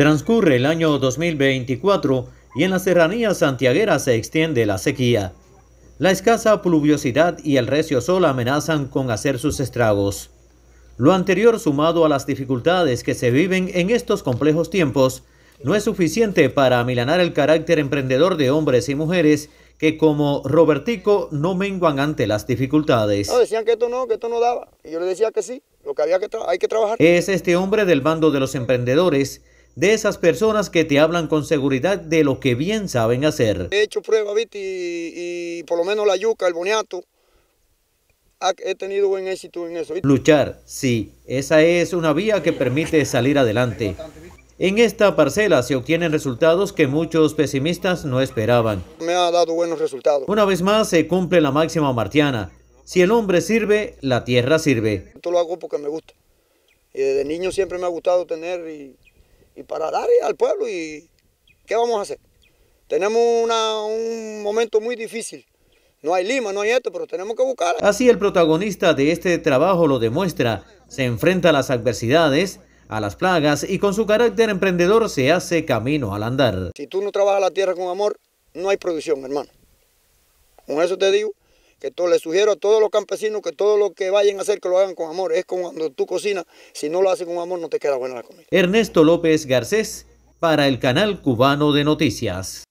Transcurre el año 2024 y en la serranía santiaguera se extiende la sequía. La escasa pluviosidad y el recio sol amenazan con hacer sus estragos. Lo anterior sumado a las dificultades que se viven en estos complejos tiempos, no es suficiente para amilanar el carácter emprendedor de hombres y mujeres que como Robertico no menguan ante las dificultades. decían que esto no, daba. Y yo decía que sí, lo que hay que trabajar. Es este hombre del bando de los emprendedores de esas personas que te hablan con seguridad de lo que bien saben hacer. He hecho prueba, viste, y, por lo menos la yuca, el boniato, he tenido buen éxito en eso. Luchar, sí, esa es una vía que permite salir adelante. En esta parcela se obtienen resultados que muchos pesimistas no esperaban. Me ha dado buenos resultados. Una vez más se cumple la máxima martiana. Si el hombre sirve, la tierra sirve. Esto lo hago porque me gusta. Y desde niño siempre me ha gustado tener y para dar al pueblo y ¿qué vamos a hacer? Tenemos un momento muy difícil. No hay Lima, no hay esto, pero tenemos que buscar. Así el protagonista de este trabajo lo demuestra. Se enfrenta a las adversidades, a las plagas y con su carácter emprendedor se hace camino al andar. Si tú no trabajas la tierra con amor, no hay producción, hermano. Con eso te digo que todo, les sugiero a todos los campesinos que todo lo que vayan a hacer que lo hagan con amor. Es como cuando tú cocinas, si no lo haces con amor no te queda buena la comida. Ernesto López Garcés para el canal cubano de noticias.